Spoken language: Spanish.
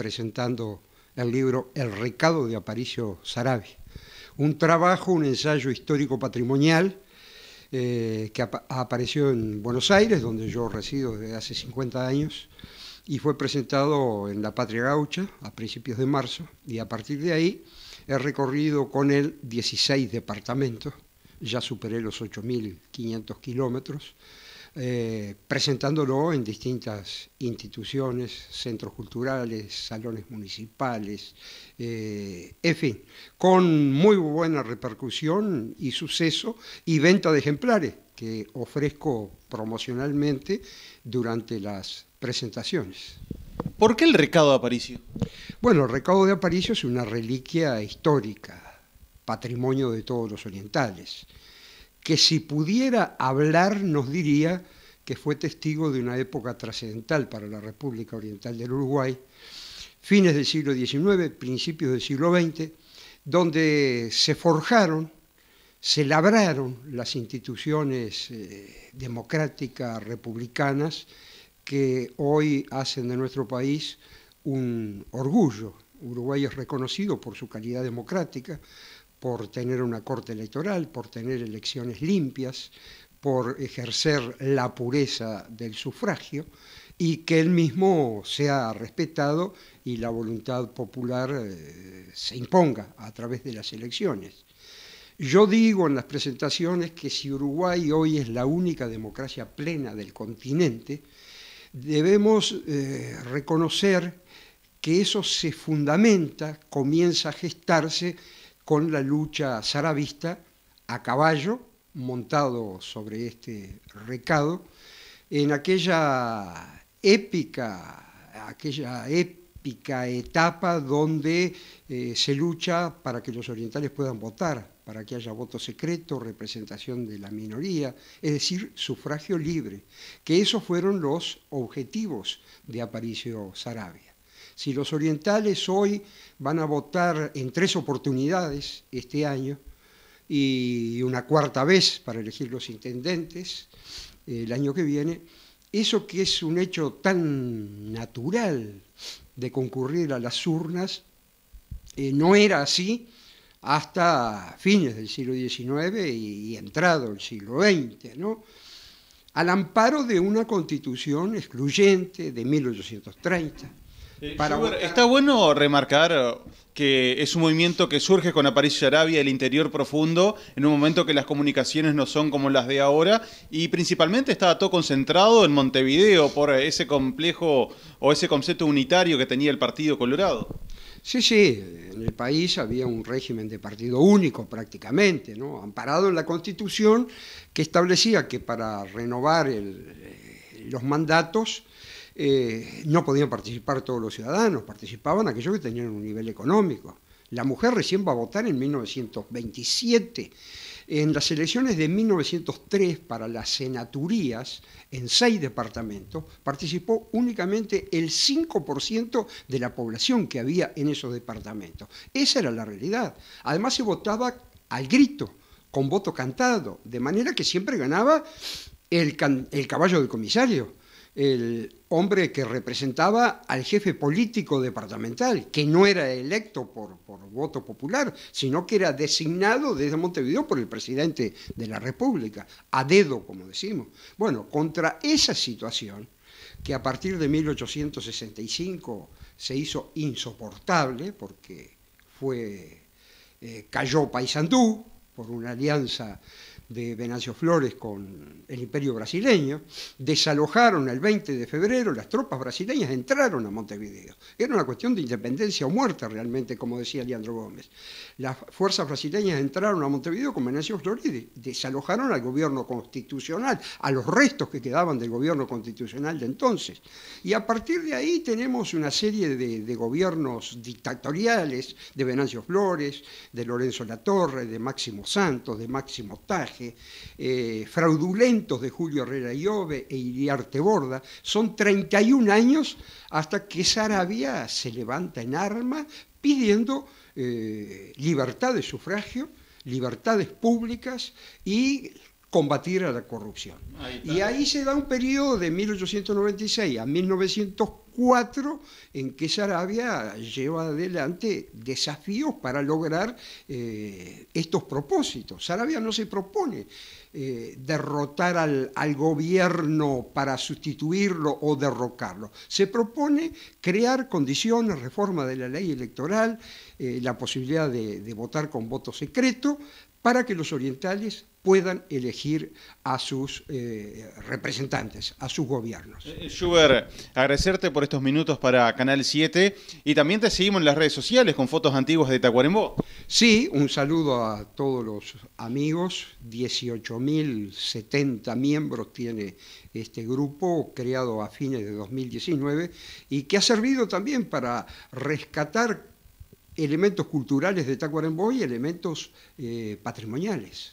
presentando el libro El recado de Aparicio Sarabi. Un trabajo, un ensayo histórico patrimonial eh, que apareció en Buenos Aires, donde yo resido desde hace 50 años, y fue presentado en La Patria Gaucha a principios de marzo, y a partir de ahí he recorrido con él 16 departamentos, ya superé los 8.500 kilómetros, eh, presentándolo en distintas instituciones, centros culturales, salones municipales, eh, en fin, con muy buena repercusión y suceso y venta de ejemplares que ofrezco promocionalmente durante las presentaciones. ¿Por qué el recado de Aparicio? Bueno, el recado de Aparicio es una reliquia histórica, patrimonio de todos los orientales que si pudiera hablar nos diría que fue testigo de una época trascendental para la República Oriental del Uruguay, fines del siglo XIX, principios del siglo XX, donde se forjaron, se labraron las instituciones eh, democráticas republicanas que hoy hacen de nuestro país un orgullo. Uruguay es reconocido por su calidad democrática, por tener una corte electoral, por tener elecciones limpias, por ejercer la pureza del sufragio y que él mismo sea respetado y la voluntad popular eh, se imponga a través de las elecciones. Yo digo en las presentaciones que si Uruguay hoy es la única democracia plena del continente, debemos eh, reconocer que eso se fundamenta, comienza a gestarse con la lucha zarabista a caballo, montado sobre este recado, en aquella épica, aquella épica etapa donde eh, se lucha para que los orientales puedan votar, para que haya voto secreto, representación de la minoría, es decir, sufragio libre, que esos fueron los objetivos de Aparicio Sarabia. Si los orientales hoy van a votar en tres oportunidades este año y una cuarta vez para elegir los intendentes eh, el año que viene, eso que es un hecho tan natural de concurrir a las urnas, eh, no era así hasta fines del siglo XIX y, entrado el siglo XX, al amparo de una constitución excluyente de 1830 eh, Está bueno remarcar eh, que es un movimiento que surge con Aparicio Arabia, el interior profundo, en un momento que las comunicaciones no son como las de ahora, y principalmente estaba todo concentrado en Montevideo por ese complejo o ese concepto unitario que tenía el Partido Colorado. Sí, sí, en el país había un régimen de partido único prácticamente, ¿no? amparado en la Constitución que establecía que para renovar eh, los mandatos eh, no podían participar todos los ciudadanos, participaban aquellos que tenían un nivel económico. La mujer recién va a votar en 1927. En las elecciones de 1903 para las senaturías, en seis departamentos, participó únicamente el 5% de la población que había en esos departamentos. Esa era la realidad. Además se votaba al grito, con voto cantado, de manera que siempre ganaba el, el caballo del comisario el hombre que representaba al jefe político departamental, que no era electo por, voto popular, sino que era designado desde Montevideo por el presidente de la República, a dedo, como decimos. Bueno, contra esa situación, que a partir de 1865 se hizo insoportable, porque fue, eh, cayó Paysandú por una alianza de Venancio Flores con el imperio brasileño, desalojaron el 20 de febrero, las tropas brasileñas entraron a Montevideo. Era una cuestión de independencia o muerte realmente, como decía Leandro Gómez. Las fuerzas brasileñas entraron a Montevideo con Venancio Flores y desalojaron al gobierno constitucional, a los restos que quedaban del gobierno constitucional de entonces. Y a partir de ahí tenemos una serie de, de gobiernos dictatoriales de Venancio Flores, de Lorenzo Latorre, de Máximo Santos, de Máximo Taj, eh, fraudulentos de Julio Herrera Iove e Iriarte Borda. Son 31 años hasta que Sarabia se levanta en armas pidiendo eh, libertad de sufragio, libertades públicas y combatir a la corrupción. y ahí se da un periodo de 1896 a 1940 cuatro en que Sarabia lleva adelante desafíos para lograr eh, estos propósitos. Sarabia no se propone eh, derrotar al, gobierno para sustituirlo o derrocarlo. Se propone crear condiciones, reforma de la ley electoral, eh, la posibilidad de votar con voto secreto, para que los orientales puedan elegir a sus eh, representantes, a sus gobiernos. Eh, eh, Schubert, agradecerte por estos minutos para Canal 7 y también te seguimos en las redes sociales con fotos antiguas de Tacuarembó. Sí, un saludo a todos los amigos, 18.070 miembros tiene este grupo creado a fines de 2019 y que ha servido también para rescatar elementos culturales de Tacuarembó y elementos eh, patrimoniales.